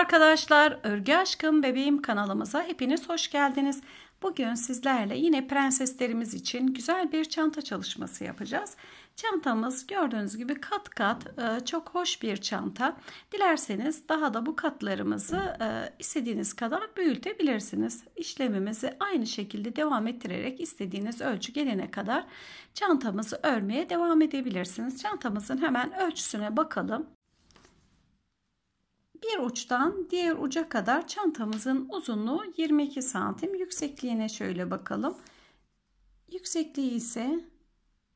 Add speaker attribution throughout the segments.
Speaker 1: arkadaşlar, Örgü Aşkım Bebeğim kanalımıza hepiniz hoş geldiniz. Bugün sizlerle yine prenseslerimiz için güzel bir çanta çalışması yapacağız. Çantamız gördüğünüz gibi kat kat e, çok hoş bir çanta. Dilerseniz daha da bu katlarımızı e, istediğiniz kadar büyütebilirsiniz. İşlemimizi aynı şekilde devam ettirerek istediğiniz ölçü gelene kadar çantamızı örmeye devam edebilirsiniz. Çantamızın hemen ölçüsüne bakalım bir uçtan diğer uca kadar çantamızın uzunluğu 22 santim. Yüksekliğine şöyle bakalım. Yüksekliği ise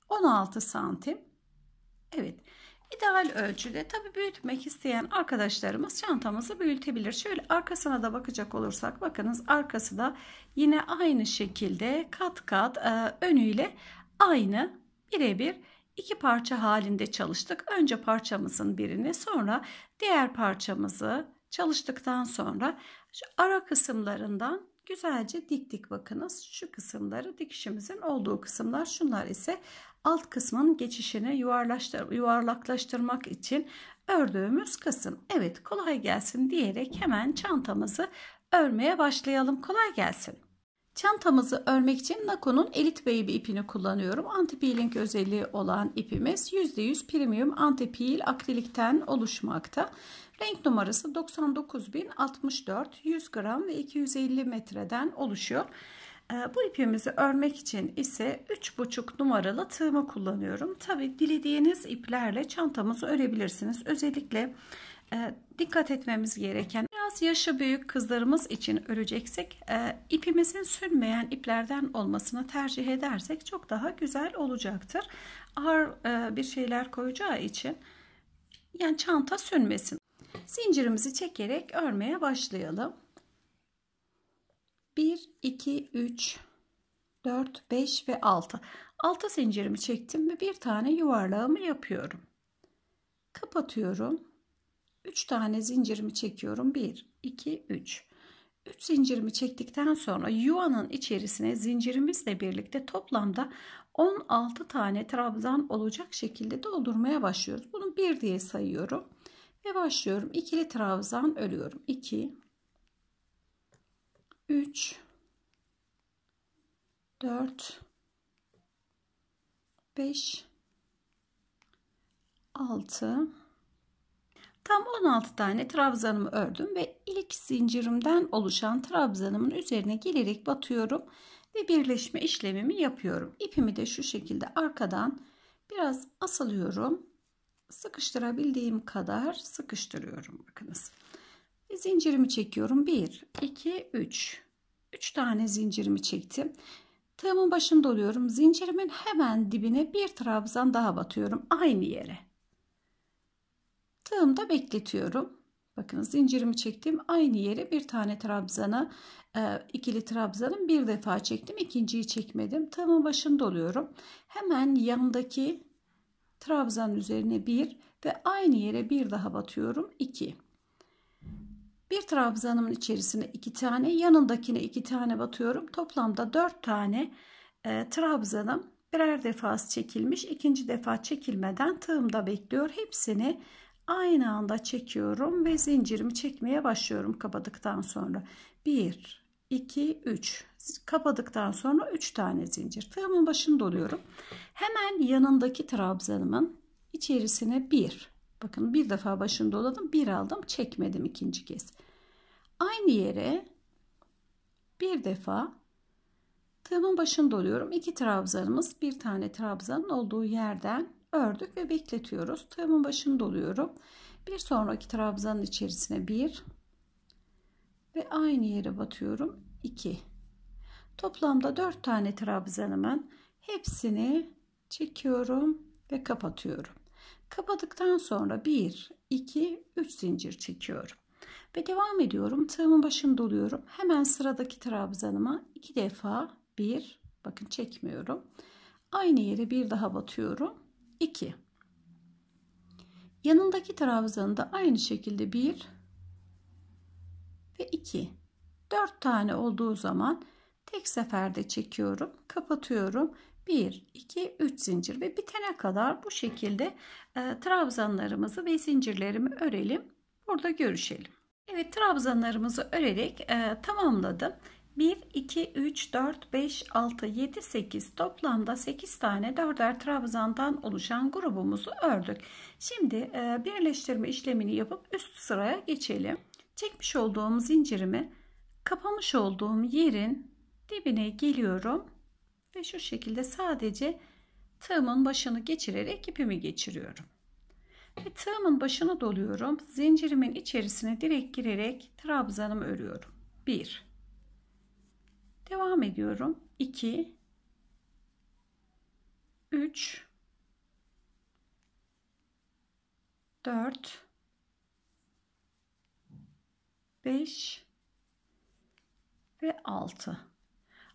Speaker 1: 16 santim. Evet. ideal ölçüde tabi büyütmek isteyen arkadaşlarımız çantamızı büyütebilir. Şöyle arkasına da bakacak olursak bakınız arkası da yine aynı şekilde kat kat e, önüyle aynı birebir iki parça halinde çalıştık. Önce parçamızın birini sonra diğer parçamızı çalıştıktan sonra şu ara kısımlarından güzelce dik bakınız. Şu kısımları dikişimizin olduğu kısımlar. Şunlar ise alt kısmın geçişini yuvarlaştır, yuvarlaklaştırmak için ördüğümüz kısım. Evet kolay gelsin diyerek hemen çantamızı örmeye başlayalım. Kolay gelsin. Çantamızı örmek için Nako'nun Elite Baby ipini kullanıyorum. Anti-peeling özelliği olan ipimiz %100 premium anti-peel akrilikten oluşmakta. Renk numarası 99064, 100 gram ve 250 metreden oluşuyor. Ee, bu ipimizi örmek için ise 3,5 numaralı tığımı kullanıyorum. Tabi dilediğiniz iplerle çantamızı örebilirsiniz. Özellikle ee, dikkat etmemiz gereken biraz yaşı büyük kızlarımız için öreceksek e, ipimizin sünmeyen iplerden olmasını tercih edersek çok daha güzel olacaktır. Ağır e, bir şeyler koyacağı için yani çanta sünmesin. Zincirimizi çekerek örmeye başlayalım. 1, 2, 3, 4, 5 ve 6. 6 zincirimi çektim ve bir tane yuvarlağımı yapıyorum. Kapatıyorum 3 tane zincirimi çekiyorum. 1, 2, 3. 3 zincirimi çektikten sonra yuvanın içerisine zincirimizle birlikte toplamda 16 tane trabzan olacak şekilde doldurmaya başlıyoruz. Bunu 1 diye sayıyorum ve başlıyorum. İkili trabzan örüyorum. 2 3 4 5 6 Tam 16 tane trabzanımı ördüm ve ilk zincirimden oluşan trabzanımın üzerine gelerek batıyorum ve birleşme işlemimi yapıyorum. İpimi de şu şekilde arkadan biraz asılıyorum. Sıkıştırabildiğim kadar sıkıştırıyorum. Bakınız. Ve zincirimi çekiyorum. 1, 2, 3. 3 tane zincirimi çektim. Tığımın başında oluyorum. Zincirimin hemen dibine bir trabzan daha batıyorum. Aynı yere tığımda bekletiyorum. Bakın zincirimi çektim aynı yere bir tane trabzanı, e, ikili trabzanın bir defa çektim ikinciyi çekmedim tığımın başında oluyorum hemen yandaki trabzan üzerine bir ve aynı yere bir daha batıyorum iki. bir trabzanımın içerisine iki tane yanındakine iki tane batıyorum toplamda dört tane e, trabzanım birer defas çekilmiş ikinci defa çekilmeden tığımda bekliyor hepsini Aynı anda çekiyorum ve zincirimi çekmeye başlıyorum kapadıktan sonra. 1, 2, 3. Kapadıktan sonra 3 tane zincir. Tığımın başını doluyorum. Hemen yanındaki trabzanımın içerisine 1. Bakın bir defa başını doladım. 1 aldım. Çekmedim ikinci kez. Aynı yere bir defa tığımın başını doluyorum. iki trabzanımız bir tane trabzanın olduğu yerden ördük ve bekletiyoruz. Tığımın başını doluyorum. Bir sonraki trabzanın içerisine bir ve aynı yere batıyorum 2. Toplamda 4 tane trabzanımın hepsini çekiyorum ve kapatıyorum. Kapadıktan sonra 1, 2, 3 zincir çekiyorum. Ve devam ediyorum. Tığımın başını doluyorum. Hemen sıradaki trabzanıma 2 defa 1, bakın çekmiyorum. Aynı yere bir daha batıyorum 2. Yanındaki trabzanı da aynı şekilde 1 ve 2. 4 tane olduğu zaman tek seferde çekiyorum, kapatıyorum. 1, 2, 3 zincir ve bitene kadar bu şekilde e, trabzanlarımızı ve zincirlerimi örelim. Burada görüşelim. Evet trabzanlarımızı örerek e, tamamladım. 1, 2, 3, 4, 5, 6, 7, 8 toplamda 8 tane 4'er trabzandan oluşan grubumuzu ördük. Şimdi e, birleştirme işlemini yapıp üst sıraya geçelim. Çekmiş olduğum zincirimi kapamış olduğum yerin dibine geliyorum ve şu şekilde sadece tığımın başını geçirerek ipimi geçiriyorum. Ve tığımın başını doluyorum. Zincirimin içerisine direkt girerek trabzanımı örüyorum. 1 Devam ediyorum. 2 3 4 5 ve 6.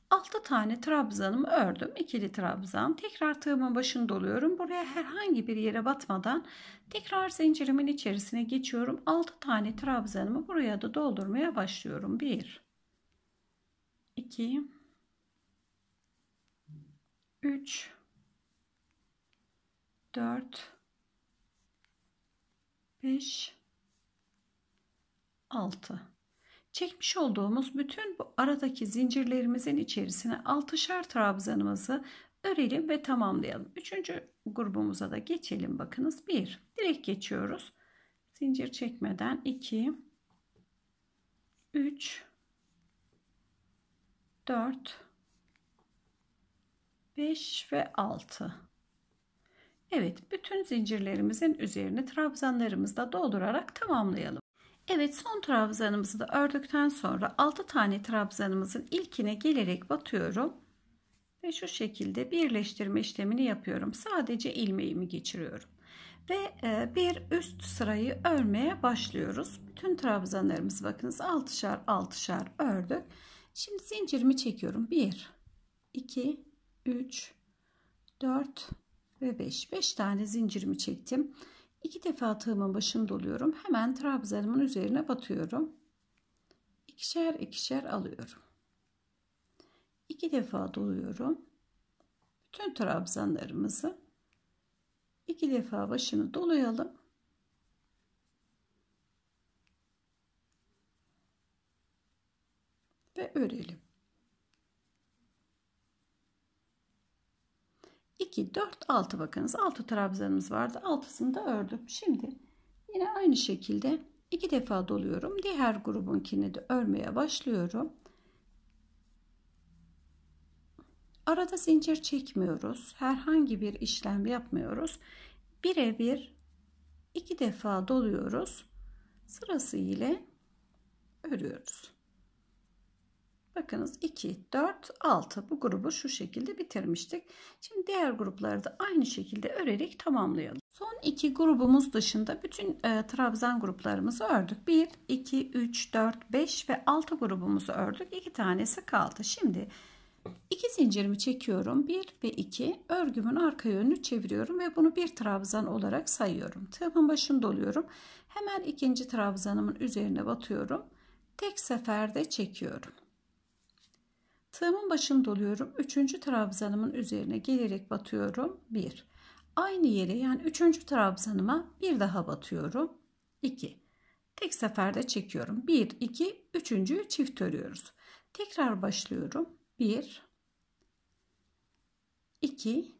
Speaker 1: 6 tane trabzanımı ördüm. İkili trabzan. Tekrar tığımın başını doluyorum. Buraya herhangi bir yere batmadan tekrar zincirimin içerisine geçiyorum. 6 tane trabzanımı buraya da doldurmaya başlıyorum. 1 2 3 4 5 6 çekmiş olduğumuz bütün bu aradaki zincirlerimizin içerisine 6'şar trabzanımızı örelim ve tamamlayalım. Üçüncü grubumuza da geçelim bakınız. 1 direkt geçiyoruz. Zincir çekmeden 2 3 4 5 ve 6 Evet bütün zincirlerimizin üzerini trabzanlarımızla doldurarak tamamlayalım. Evet son trabzanımızı da ördükten sonra 6 tane trabzanımızın ilkine gelerek batıyorum. Ve şu şekilde birleştirme işlemini yapıyorum. Sadece ilmeğimi geçiriyorum. Ve e, bir üst sırayı örmeye başlıyoruz. Bütün trabzanlarımızı bakınız 6'şar 6'şar ördük. Şimdi zincirimi çekiyorum. 1, 2, 3, 4 ve 5. 5 tane zincirimi çektim. 2 defa tığımın başını doluyorum. Hemen trabzanımın üzerine batıyorum. İkişer ikişer alıyorum. 2 defa doluyorum. Bütün trabzanlarımızı iki defa başını dolayalım. ve örelim. 2, 4, 6 bakınız. 6 trabzanımız vardı. 6'sını da ördüm. Şimdi yine aynı şekilde 2 defa doluyorum. Diğer grubunkini de örmeye başlıyorum. Arada zincir çekmiyoruz. Herhangi bir işlem yapmıyoruz. Birebir 2 defa doluyoruz. Sırası ile örüyoruz. Bakınız 2, 4, 6 bu grubu şu şekilde bitirmiştik. Şimdi diğer grupları da aynı şekilde örerek tamamlayalım. Son iki grubumuz dışında bütün e, trabzan gruplarımızı ördük. 1, 2, 3, 4, 5 ve 6 grubumuzu ördük. 2 tanesi kaldı. Şimdi 2 zincirimi çekiyorum. 1 ve 2 örgümün arka yönünü çeviriyorum ve bunu bir trabzan olarak sayıyorum. Tığımın başını doluyorum. Hemen ikinci trabzanımın üzerine batıyorum. Tek seferde çekiyorum. Tığımın başını doluyorum. Üçüncü trabzanımın üzerine gelerek batıyorum. Bir. Aynı yere yani üçüncü trabzanıma bir daha batıyorum. İki. Tek seferde çekiyorum. Bir, iki, üçüncüyü çift örüyoruz. Tekrar başlıyorum. Bir, iki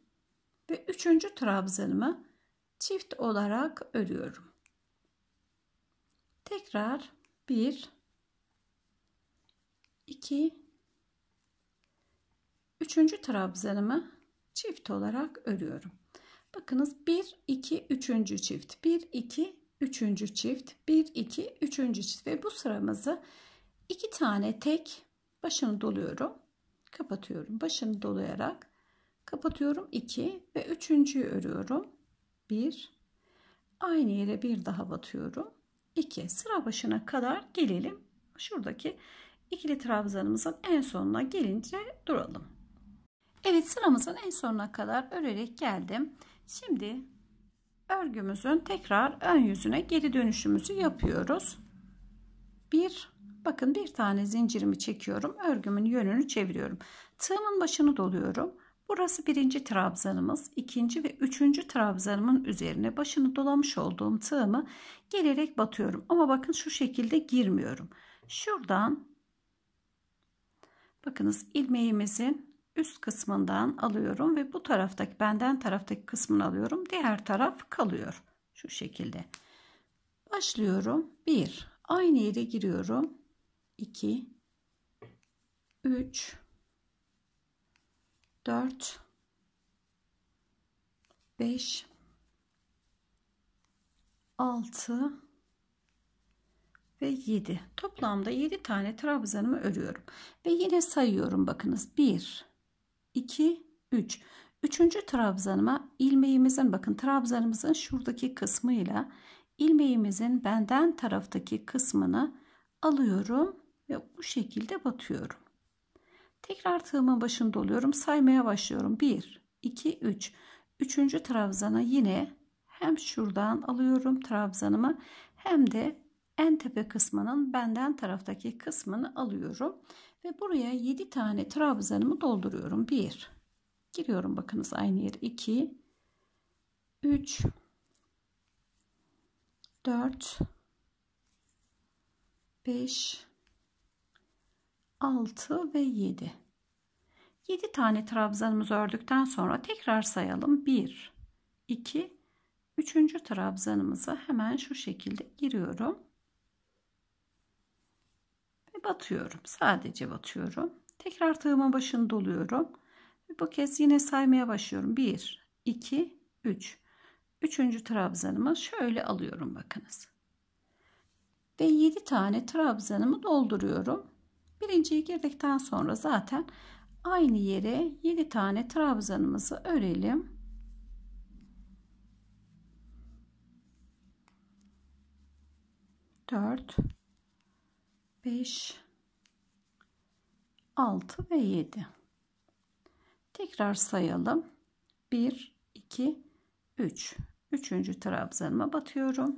Speaker 1: ve üçüncü trabzanımı çift olarak örüyorum. Tekrar bir, iki Üçüncü trabzanımı çift olarak örüyorum. Bakınız 1, 2, 3. çift. 1, 2, 3. çift. 1, 2, 3. çift. Ve bu sıramızı iki tane tek başını doluyorum. Kapatıyorum. Başını dolayarak kapatıyorum. 2 ve 3.'yü örüyorum. 1, aynı yere bir daha batıyorum. 2 sıra başına kadar gelelim. Şuradaki ikili trabzanımızın en sonuna gelince duralım. Evet sıramızın en sonuna kadar örerek geldim. Şimdi örgümüzün tekrar ön yüzüne geri dönüşümüzü yapıyoruz. Bir bakın bir tane zincirimi çekiyorum. Örgümün yönünü çeviriyorum. Tığımın başını doluyorum. Burası birinci trabzanımız. ikinci ve üçüncü trabzanımın üzerine başını dolamış olduğum tığımı gelerek batıyorum. Ama bakın şu şekilde girmiyorum. Şuradan bakınız ilmeğimizin üst kısmından alıyorum ve bu taraftaki benden taraftaki kısmını alıyorum. Diğer taraf kalıyor. Şu şekilde. Başlıyorum. 1. Aynı yere giriyorum. 2 3 4 5 6 ve 7. Toplamda 7 tane trabzanımı örüyorum. Ve yine sayıyorum bakınız. 1 2, 3. Üçüncü trabzanıma ilmeğimizin bakın trabzanımızın şuradaki kısmıyla ilmeğimizin benden taraftaki kısmını alıyorum ve bu şekilde batıyorum. Tekrar tığımın başında oluyorum. Saymaya başlıyorum. 1, 2, 3. Üçüncü trabzana yine hem şuradan alıyorum trabzanımı hem de en tepe kısmının benden taraftaki kısmını alıyorum ve buraya 7 tane trabzanımı dolduruyorum. 1. Giriyorum bakınız aynı yer. 2. 3. 4. 5. 6 ve 7. 7 tane trabzanımızı ördükten sonra tekrar sayalım. 1, 2, 3. trabzanımıza hemen şu şekilde giriyorum batıyorum. Sadece batıyorum. Tekrar tığımın başını doluyorum. Ve bu kez yine saymaya başlıyorum. 1, 2, 3. Üçüncü trabzanımı şöyle alıyorum bakınız. Ve 7 tane trabzanımı dolduruyorum. Birinciyi girdikten sonra zaten aynı yere 7 tane trabzanımızı örelim. Dört. 5 6 ve 7 tekrar sayalım 1 2 3 3. trabzanıma batıyorum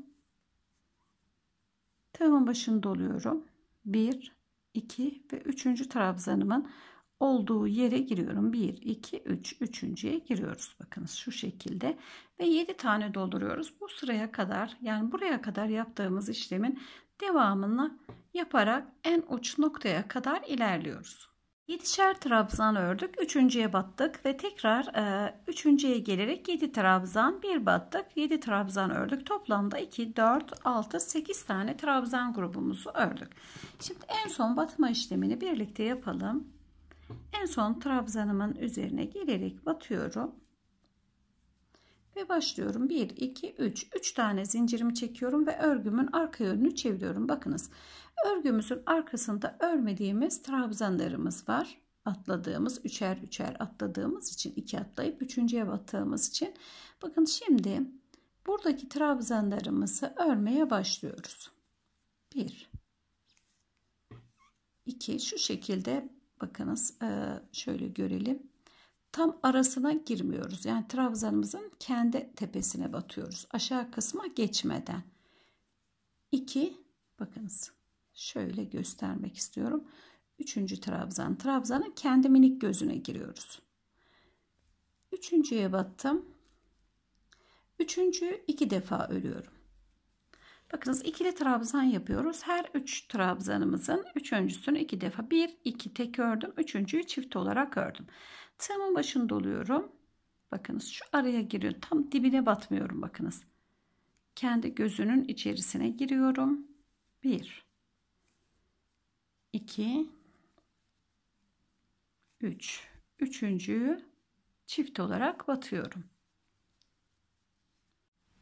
Speaker 1: tığımın başını doluyorum 1 2 ve 3. trabzanımın olduğu yere giriyorum 1 2 3 üçüncüye giriyoruz bakınız şu şekilde ve 7 tane dolduruyoruz bu sıraya kadar yani buraya kadar yaptığımız işlemin devamını yaparak en uç noktaya kadar ilerliyoruz. 7'şer trabzan ördük. Üçüncüye battık ve tekrar e, üçüncüye gelerek 7 trabzan, 1 battık, 7 trabzan ördük. Toplamda 2, 4, 6, 8 tane trabzan grubumuzu ördük. Şimdi en son batma işlemini birlikte yapalım. En son trabzanımın üzerine gelerek batıyorum. Ve başlıyorum. 1, 2, 3. 3 tane zincirimi çekiyorum ve örgümün arka yönünü çeviriyorum. Bakınız örgümüzün arkasında örmediğimiz trabzanlarımız var. Atladığımız, üçer üçer atladığımız için, iki atlayıp üçüncüye battığımız için. Bakın şimdi buradaki trabzanlarımızı örmeye başlıyoruz. 1, 2 şu şekilde bakınız şöyle görelim tam arasına girmiyoruz. Yani trabzanımızın kendi tepesine batıyoruz. Aşağı kısma geçmeden. 2 bakınız şöyle göstermek istiyorum. Üçüncü trabzan. Trabzanın kendi minik gözüne giriyoruz. Üçüncüye battım. Üçüncü iki defa örüyorum. Bakınız ikili trabzan yapıyoruz. Her üç trabzanımızın üçüncüsünü iki defa bir iki tek ördüm. Üçüncüyü çift olarak ördüm. Tığımın başını doluyorum. Bakınız şu araya giriyorum. Tam dibine batmıyorum bakınız. Kendi gözünün içerisine giriyorum. Bir, iki, üç. Üçüncüyü çift olarak batıyorum.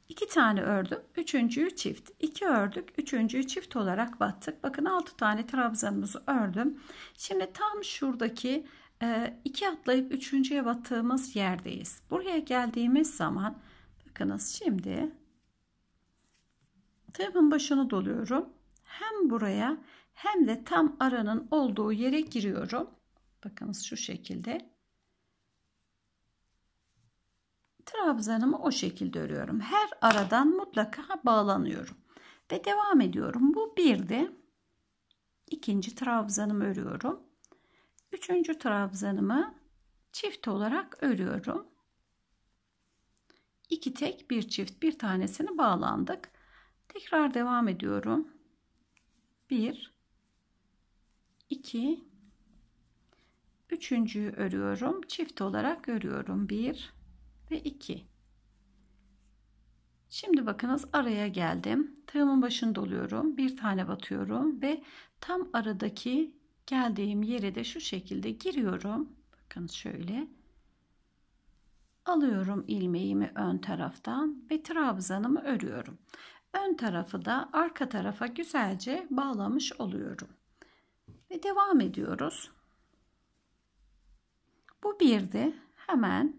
Speaker 1: 2 tane ördüm. Üçüncüyü çift. 2 ördük. Üçüncüyü çift olarak battık. Bakın 6 tane trabzanımızı ördüm. Şimdi tam şuradaki 2 e, atlayıp üçüncüye battığımız yerdeyiz. Buraya geldiğimiz zaman bakınız şimdi tığımın başını doluyorum. Hem buraya hem de tam aranın olduğu yere giriyorum. Bakınız şu şekilde. trabzanımı o şekilde örüyorum. Her aradan mutlaka bağlanıyorum. Ve devam ediyorum. Bu birdi. İkinci trabzanımı örüyorum. Üçüncü trabzanımı çift olarak örüyorum. İki tek bir çift bir tanesini bağlandık. Tekrar devam ediyorum. Bir iki üçüncüyü örüyorum. Çift olarak örüyorum. 1 ve 2. Şimdi bakınız araya geldim. Tığımın başını doluyorum. Bir tane batıyorum ve tam aradaki geldiğim yere de şu şekilde giriyorum. Bakın şöyle. Alıyorum ilmeğimi ön taraftan ve trabzanımı örüyorum. Ön tarafı da arka tarafa güzelce bağlamış oluyorum. Ve devam ediyoruz. Bu bir de hemen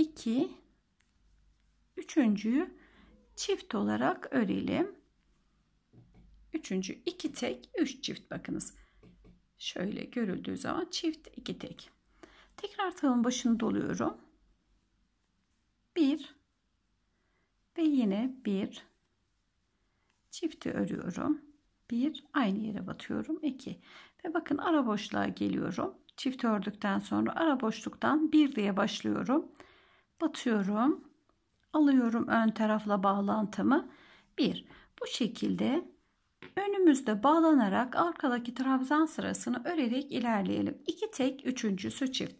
Speaker 1: 2 üçüncüyü çift olarak örelim. Üçüncü iki tek, üç çift bakınız. Şöyle görüldüğü zaman çift iki tek. Tekrar tığın başını doluyorum. Bir ve yine bir çifti örüyorum. Bir aynı yere batıyorum. iki ve bakın ara boşluğa geliyorum. Çift ördükten sonra ara boşluktan bir diye başlıyorum batıyorum. Alıyorum ön tarafla bağlantımı. Bir, Bu şekilde önümüzde bağlanarak arkadaki trabzan sırasını örerek ilerleyelim. 2 tek, üçüncüsü çift.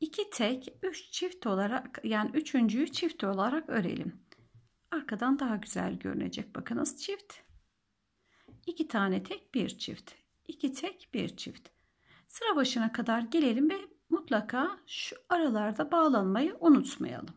Speaker 1: iki tek, üç çift olarak yani üçüncüyü çift olarak örelim. Arkadan daha güzel görünecek. Bakınız çift. iki tane tek, bir çift. iki tek, bir çift. Sıra başına kadar gelelim ve mutlaka şu aralarda bağlanmayı unutmayalım.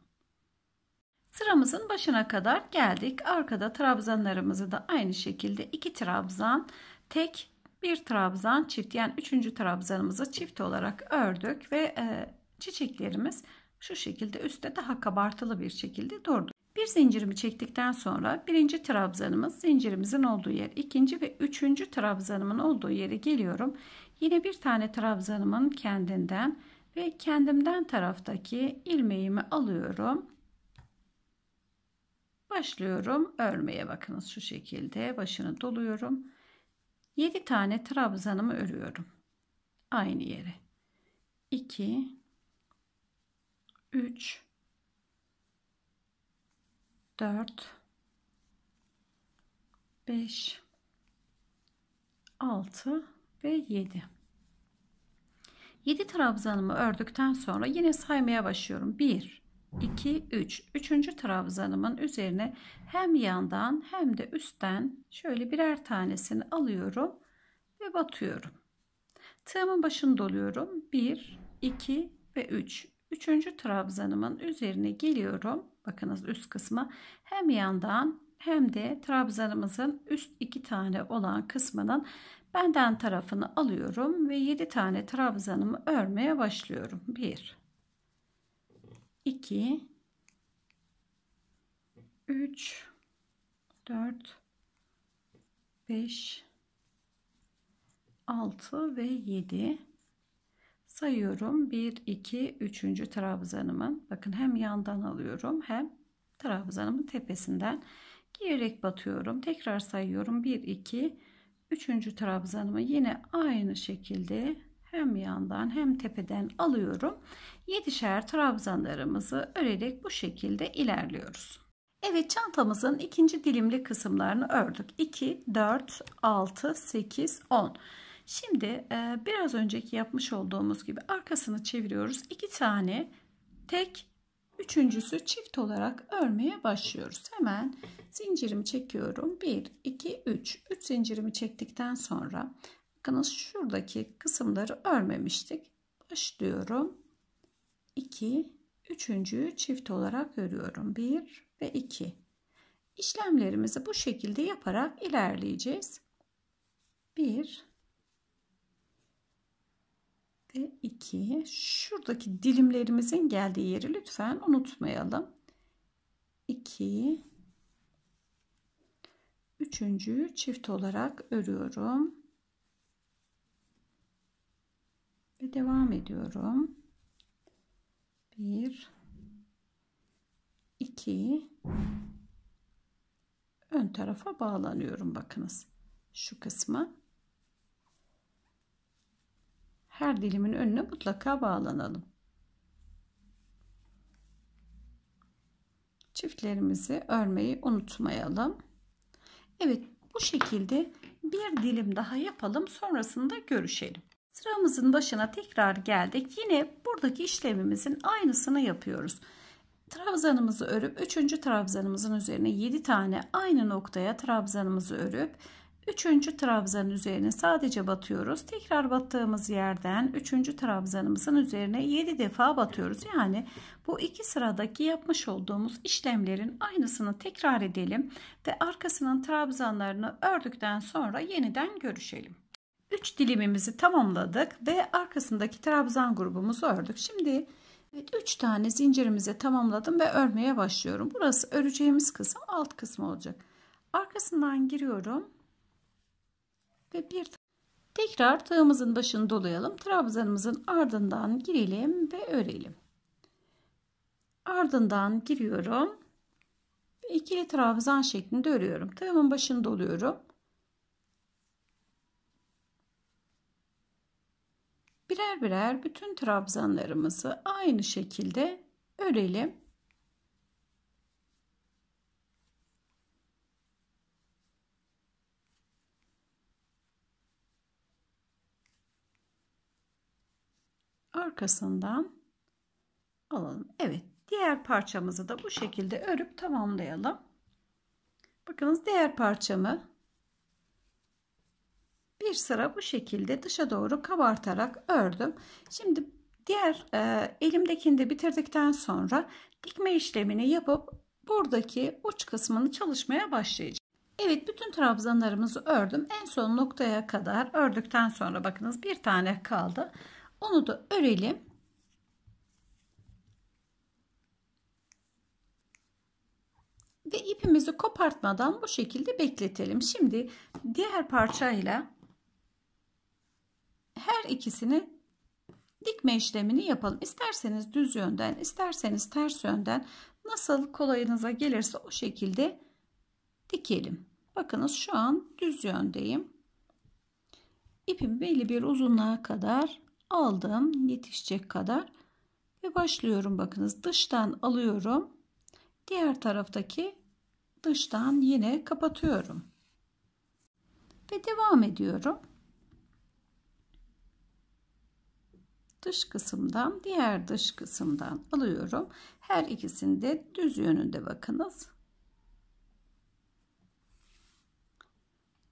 Speaker 1: Sıramızın başına kadar geldik. Arkada trabzanlarımızı da aynı şekilde iki trabzan tek bir trabzan çift yani üçüncü trabzanımızı çift olarak ördük ve e, çiçeklerimiz şu şekilde üstte daha kabartılı bir şekilde durdu. Bir zincirimi çektikten sonra birinci trabzanımız zincirimizin olduğu yer, ikinci ve üçüncü trabzanımın olduğu yere geliyorum. Yine bir tane trabzanımın kendinden ve kendimden taraftaki ilmeğimi alıyorum. Başlıyorum örmeye bakınız şu şekilde başını doluyorum. 7 tane trabzanımı örüyorum. Aynı yere. 2 3 4 5 6 ve 7. 7 trabzanımı ördükten sonra yine saymaya başlıyorum. 1 2 3. 3. trabzanımın üzerine hem yandan hem de üstten şöyle birer tanesini alıyorum ve batıyorum. Tığımın başını doluyorum. 1 2 ve 3. 3. trabzanımın üzerine geliyorum. Bakınız üst kısma hem yandan hem de trabzanımızın üst iki tane olan kısmının Benden tarafını alıyorum ve 7 tane trabzanımı örmeye başlıyorum. 1 2 3 4 5 6 ve 7 sayıyorum. 1 2 3. trabzanımın bakın hem yandan alıyorum hem trabzanımın tepesinden girerek batıyorum. Tekrar sayıyorum. 1 2 Üçüncü trabzanımı yine aynı şekilde hem yandan hem tepeden alıyorum. Yedişer trabzanlarımızı örerek bu şekilde ilerliyoruz. Evet çantamızın ikinci dilimli kısımlarını ördük. 2, 4, 6, 8, 10. Şimdi e, biraz önceki yapmış olduğumuz gibi arkasını çeviriyoruz. 2 tane tek Üçüncüsü çift olarak örmeye başlıyoruz. Hemen zincirimi çekiyorum. 1, 2, 3. 3 zincirimi çektikten sonra bakınız şuradaki kısımları örmemiştik. Başlıyorum. 2, üçüncüyü çift olarak örüyorum. 1 ve 2. İşlemlerimizi bu şekilde yaparak ilerleyeceğiz. 1, ve 2. Şuradaki dilimlerimizin geldiği yeri lütfen unutmayalım. 2 Üçüncü çift olarak örüyorum. Ve devam ediyorum. 1 2 ön tarafa bağlanıyorum bakınız şu kısmı her dilimin önüne mutlaka bağlanalım. Çiftlerimizi örmeyi unutmayalım. Evet bu şekilde bir dilim daha yapalım sonrasında görüşelim. Sıramızın başına tekrar geldik. Yine buradaki işlemimizin aynısını yapıyoruz. Trabzanımızı örüp 3. trabzanımızın üzerine 7 tane aynı noktaya trabzanımızı örüp Üçüncü trabzanın üzerine sadece batıyoruz. Tekrar battığımız yerden üçüncü trabzanımızın üzerine 7 defa batıyoruz. Yani bu iki sıradaki yapmış olduğumuz işlemlerin aynısını tekrar edelim ve arkasının trabzanlarını ördükten sonra yeniden görüşelim. 3 dilimimizi tamamladık ve arkasındaki trabzan grubumuzu ördük. Şimdi Evet, 3 tane zincirimizi tamamladım ve örmeye başlıyorum. Burası öreceğimiz kısım alt kısmı olacak. Arkasından giriyorum ve bir tekrar tığımızın başını dolayalım. Trabzanımızın ardından girelim ve örelim. Ardından giriyorum. ve ikili trabzan şeklinde örüyorum. Tığımın başını doluyorum. Birer birer bütün trabzanlarımızı aynı şekilde örelim. arkasından alalım. Evet diğer parçamızı da bu şekilde örüp tamamlayalım. Bakınız diğer parçamı bir sıra bu şekilde dışa doğru kabartarak ördüm. Şimdi diğer e, elimdekini de bitirdikten sonra dikme işlemini yapıp buradaki uç kısmını çalışmaya başlayacağım. Evet bütün trabzanlarımızı ördüm. En son noktaya kadar ördükten sonra bakınız bir tane kaldı. Onu da örelim. Ve ipimizi kopartmadan bu şekilde bekletelim. Şimdi diğer parçayla her ikisini dikme işlemini yapalım. İsterseniz düz yönden, isterseniz ters yönden nasıl kolayınıza gelirse o şekilde dikelim. Bakınız şu an düz yöndeyim. İpim belli bir uzunluğa kadar aldım yetişecek kadar ve başlıyorum bakınız dıştan alıyorum diğer taraftaki dıştan yine kapatıyorum ve devam ediyorum dış kısımdan diğer dış kısımdan alıyorum her ikisinde düz yönünde bakınız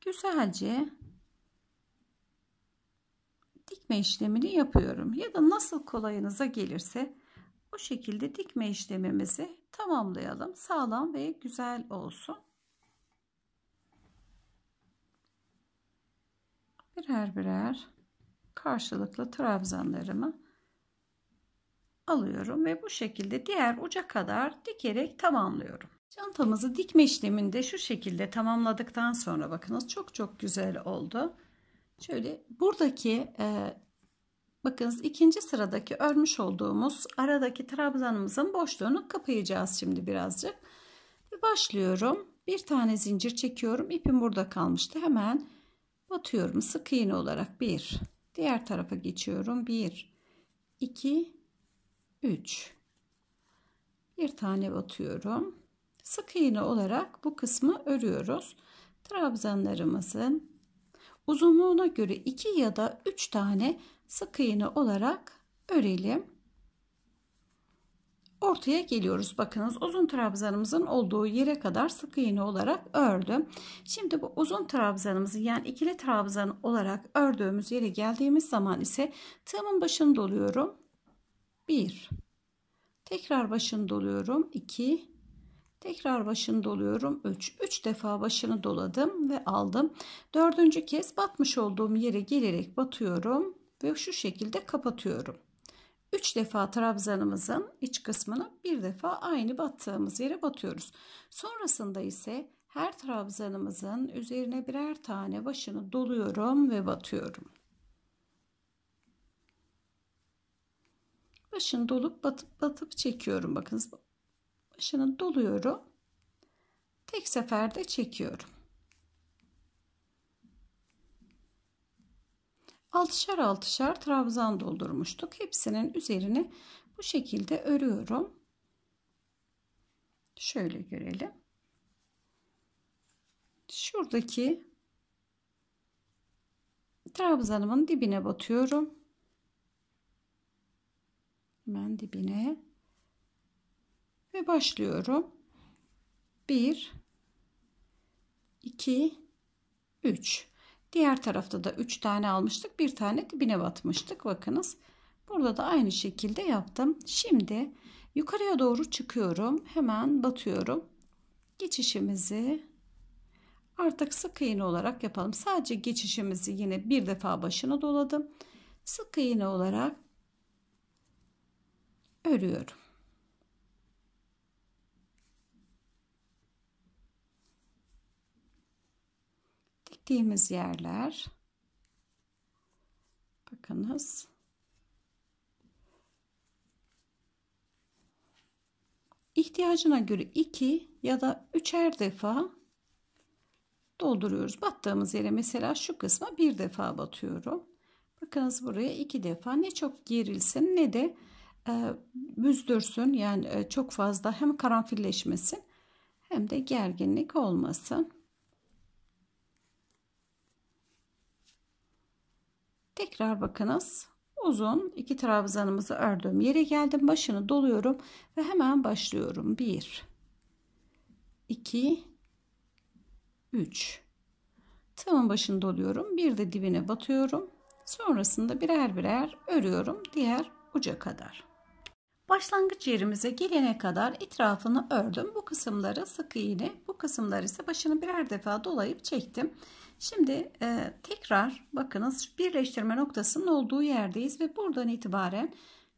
Speaker 1: güzelce dikme işlemini yapıyorum. Ya da nasıl kolayınıza gelirse o şekilde dikme işlemimizi tamamlayalım. Sağlam ve güzel olsun. Birer birer karşılıklı trabzanlarımı alıyorum ve bu şekilde diğer uca kadar dikerek tamamlıyorum. Çantamızı dikme işleminde şu şekilde tamamladıktan sonra bakınız çok çok güzel oldu. Şöyle buradaki e, bakınız ikinci sıradaki örmüş olduğumuz aradaki trabzanımızın boşluğunu kapayacağız şimdi birazcık. Ve başlıyorum. Bir tane zincir çekiyorum. İpim burada kalmıştı. Hemen batıyorum sık iğne olarak. Bir. Diğer tarafa geçiyorum. Bir. iki üç bir tane batıyorum sık iğne olarak bu kısmı örüyoruz trabzanlarımızın Uzunluğuna göre 2 ya da 3 tane sık iğne olarak örelim. Ortaya geliyoruz. Bakınız uzun trabzanımızın olduğu yere kadar sık iğne olarak ördüm. Şimdi bu uzun trabzanımızı yani ikili trabzan olarak ördüğümüz yere geldiğimiz zaman ise tığımın başını doluyorum. 1 Tekrar başını doluyorum. 2 Tekrar başını doluyorum. 3. 3 defa başını doladım ve aldım. Dördüncü kez batmış olduğum yere gelerek batıyorum ve şu şekilde kapatıyorum. 3 defa trabzanımızın iç kısmını bir defa aynı battığımız yere batıyoruz. Sonrasında ise her trabzanımızın üzerine birer tane başını doluyorum ve batıyorum. Başını dolup batıp batıp çekiyorum. Bakınız başını doluyorum. Tek seferde çekiyorum. Altışar altışar trabzan doldurmuştuk. Hepsinin üzerine bu şekilde örüyorum. Şöyle görelim. Şuradaki trabzanımın dibine batıyorum. Hemen dibine ve başlıyorum. 1 2 3 Diğer tarafta da 3 tane almıştık. Bir tane dibine batmıştık. Bakınız. Burada da aynı şekilde yaptım. Şimdi yukarıya doğru çıkıyorum. Hemen batıyorum. Geçişimizi artık sık iğne olarak yapalım. Sadece geçişimizi yine bir defa başına doladım. Sık iğne olarak örüyorum. çektiğimiz yerler bakınız ihtiyacına göre 2 ya da 3'er defa dolduruyoruz. Battığımız yere mesela şu kısma bir defa batıyorum. Bakınız buraya iki defa ne çok gerilsin ne de e, büzdürsün yani e, çok fazla hem karanfilleşmesin hem de gerginlik olmasın. Tekrar bakınız. Uzun iki trabzanımızı ördüm. Yere geldim. Başını doluyorum ve hemen başlıyorum. 1 2 3 Tığımın başını doluyorum. Bir de dibine batıyorum. Sonrasında birer birer örüyorum diğer uca kadar. Başlangıç yerimize gelene kadar etrafını ördüm. Bu kısımları sık iğne, bu kısımları ise başını birer defa dolayıp çektim. Şimdi e, tekrar bakınız birleştirme noktasının olduğu yerdeyiz ve buradan itibaren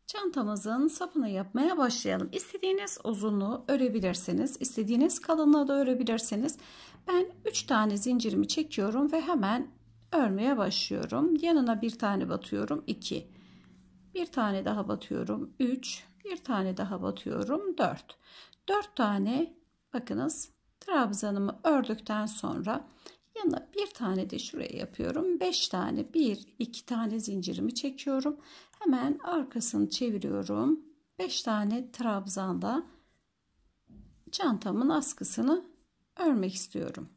Speaker 1: çantamızın sapını yapmaya başlayalım. İstediğiniz uzunluğu örebilirsiniz. istediğiniz kalınlığı da örebilirsiniz. Ben 3 tane zincirimi çekiyorum ve hemen örmeye başlıyorum. Yanına bir tane batıyorum. 2 bir tane daha batıyorum. 3 bir tane daha batıyorum. 4 4 tane bakınız trabzanımı ördükten sonra Yanına bir tane de şuraya yapıyorum. 5 tane 1 2 tane zincirimi çekiyorum. Hemen arkasını çeviriyorum. 5 tane trabzanda çantamın askısını örmek istiyorum.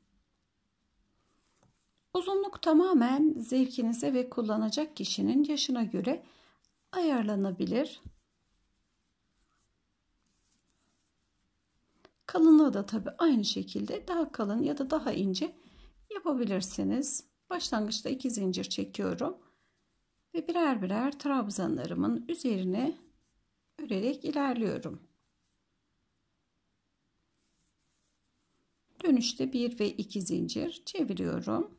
Speaker 1: Uzunluk tamamen zevkinize ve kullanacak kişinin yaşına göre ayarlanabilir. Kalınlığı da tabi aynı şekilde daha kalın ya da daha ince yapabilirsiniz. Başlangıçta 2 zincir çekiyorum. Ve birer birer trabzanlarımın üzerine örerek ilerliyorum. Dönüşte 1 ve 2 zincir çeviriyorum.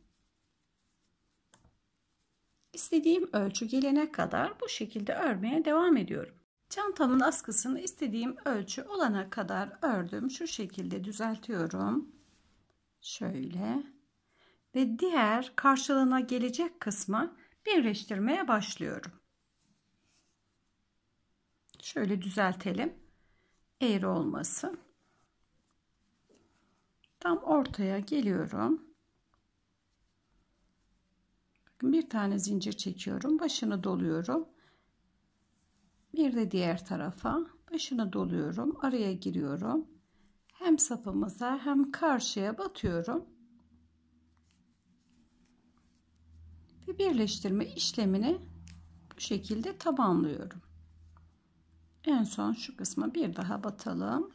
Speaker 1: İstediğim ölçü gelene kadar bu şekilde örmeye devam ediyorum. Çantamın askısını istediğim ölçü olana kadar ördüm. Şu şekilde düzeltiyorum. Şöyle ve diğer karşılığına gelecek kısmı birleştirmeye başlıyorum. Şöyle düzeltelim. Eğri olması. Tam ortaya geliyorum. Bir tane zincir çekiyorum. Başını doluyorum. Bir de diğer tarafa başını doluyorum. Araya giriyorum. Hem sapımıza hem karşıya batıyorum. ve birleştirme işlemini bu şekilde tamamlıyorum. En son şu kısma bir daha batalım.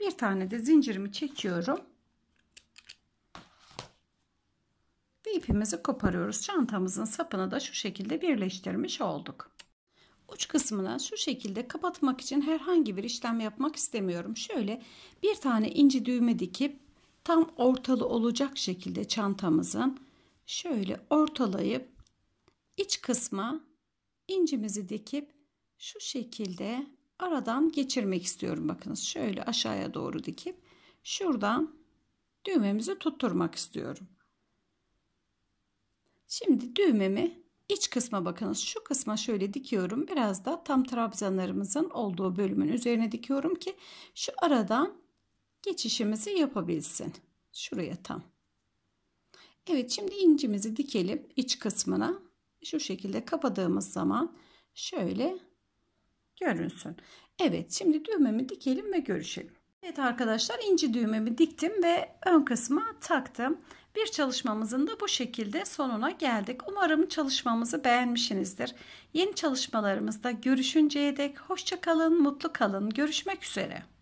Speaker 1: Bir tane de zincirimi çekiyorum. Ve ipimizi koparıyoruz. Çantamızın sapını da şu şekilde birleştirmiş olduk. Uç kısmına şu şekilde kapatmak için herhangi bir işlem yapmak istemiyorum. Şöyle bir tane inci düğme dikip tam ortalı olacak şekilde çantamızın şöyle ortalayıp iç kısma incimizi dikip şu şekilde aradan geçirmek istiyorum. Bakınız şöyle aşağıya doğru dikip şuradan düğmemizi tutturmak istiyorum. Şimdi düğmemi iç kısma bakınız. Şu kısma şöyle dikiyorum. Biraz da tam trabzanlarımızın olduğu bölümün üzerine dikiyorum ki şu aradan geçişimizi yapabilsin. Şuraya tam. Evet şimdi incimizi dikelim iç kısmına. Şu şekilde kapadığımız zaman şöyle görünsün. Evet şimdi düğmemi dikelim ve görüşelim. Evet arkadaşlar inci düğmemi diktim ve ön kısma taktım. Bir çalışmamızın da bu şekilde sonuna geldik. Umarım çalışmamızı beğenmişsinizdir. Yeni çalışmalarımızda görüşünceye dek hoşçakalın, mutlu kalın. Görüşmek üzere.